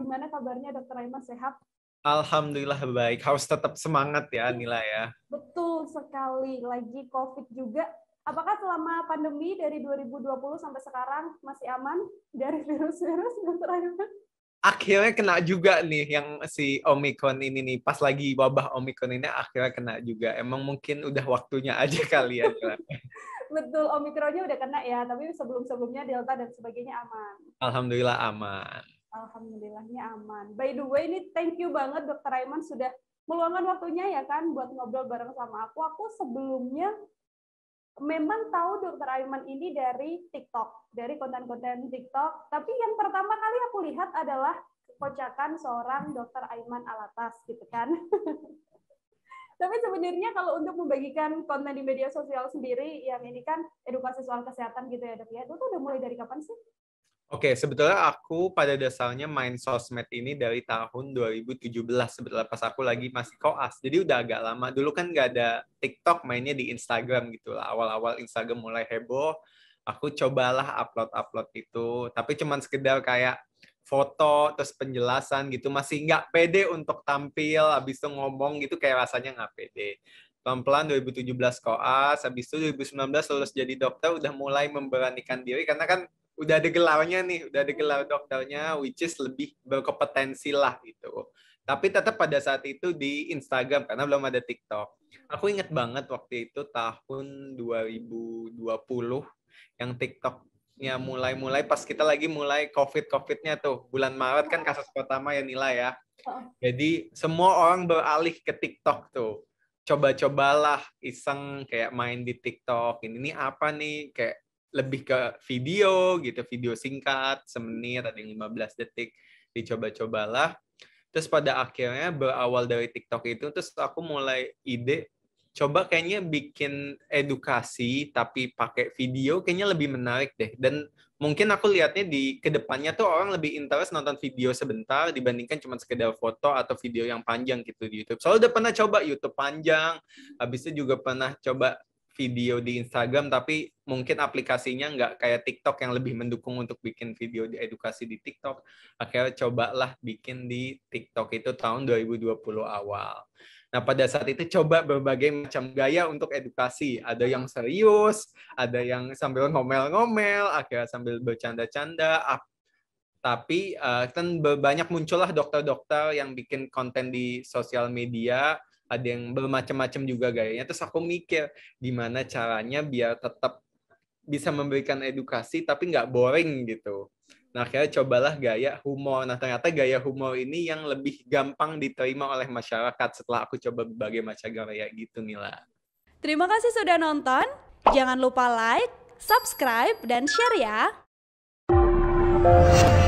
gimana kabarnya Dokter Aiman sehat? Alhamdulillah baik. Harus tetap semangat ya Nila ya. Betul sekali. Lagi COVID juga. Apakah selama pandemi dari 2020 sampai sekarang masih aman dari virus-virus Dokter Aiman? Akhirnya kena juga nih yang si Omikron ini nih. Pas lagi wabah Omikron ini akhirnya kena juga. Emang mungkin udah waktunya aja kali ya betul omikronnya udah kena ya tapi sebelum sebelumnya delta dan sebagainya aman alhamdulillah aman Alhamdulillahnya aman. By the way, ini thank you banget Dokter Aiman sudah meluangkan waktunya ya kan buat ngobrol bareng sama aku. Aku sebelumnya memang tahu Dokter Aiman ini dari TikTok, dari konten-konten TikTok. Tapi yang pertama kali aku lihat adalah kocakan seorang Dokter Aiman Alatas gitu kan. Tapi sebenarnya kalau untuk membagikan konten di media sosial sendiri, yang ini kan edukasi soal kesehatan gitu ya dok ya, itu tuh udah mulai dari kapan sih? Oke, okay, sebetulnya aku pada dasarnya main sosmed ini dari tahun 2017 sebetulnya pas aku lagi masih koas. Jadi udah agak lama. Dulu kan nggak ada TikTok, mainnya di Instagram gitu lah. Awal-awal Instagram mulai heboh, aku cobalah upload-upload itu. Tapi cuman sekedar kayak foto terus penjelasan gitu masih nggak pede untuk tampil habis itu ngomong gitu kayak rasanya nggak pede pelan-pelan 2017 koas habis itu 2019 lulus jadi dokter udah mulai memberanikan diri karena kan udah ada gelarnya nih, udah ada gelar dokternya, which is lebih berkompetensi lah gitu. Tapi tetap pada saat itu di Instagram karena belum ada TikTok. Aku inget banget waktu itu tahun 2020 yang TikToknya mulai-mulai pas kita lagi mulai COVID-COVID-nya tuh. Bulan Maret kan kasus pertama ya Nila ya. Jadi semua orang beralih ke TikTok tuh. Coba-cobalah iseng kayak main di TikTok. Ini, ini apa nih? Kayak lebih ke video gitu, video singkat, semenit, ada yang 15 detik, dicoba-cobalah. Terus pada akhirnya berawal dari TikTok itu, terus aku mulai ide, coba kayaknya bikin edukasi tapi pakai video kayaknya lebih menarik deh. Dan mungkin aku lihatnya di kedepannya tuh orang lebih interest nonton video sebentar dibandingkan cuma sekedar foto atau video yang panjang gitu di YouTube. Soalnya udah pernah coba YouTube panjang, habis itu juga pernah coba video di Instagram tapi mungkin aplikasinya nggak kayak TikTok yang lebih mendukung untuk bikin video di edukasi di TikTok akhirnya cobalah bikin di TikTok itu tahun 2020 awal nah pada saat itu coba berbagai macam gaya untuk edukasi ada yang serius ada yang sambil ngomel-ngomel akhirnya sambil bercanda-canda tapi uh, kan banyak muncullah dokter-dokter yang bikin konten di sosial media ada yang bermacam-macam juga gayanya terus aku mikir gimana caranya biar tetap bisa memberikan edukasi tapi nggak boring gitu nah akhirnya cobalah gaya humor nah ternyata gaya humor ini yang lebih gampang diterima oleh masyarakat setelah aku coba berbagai macam gaya gitu Nila terima kasih sudah nonton jangan lupa like subscribe dan share ya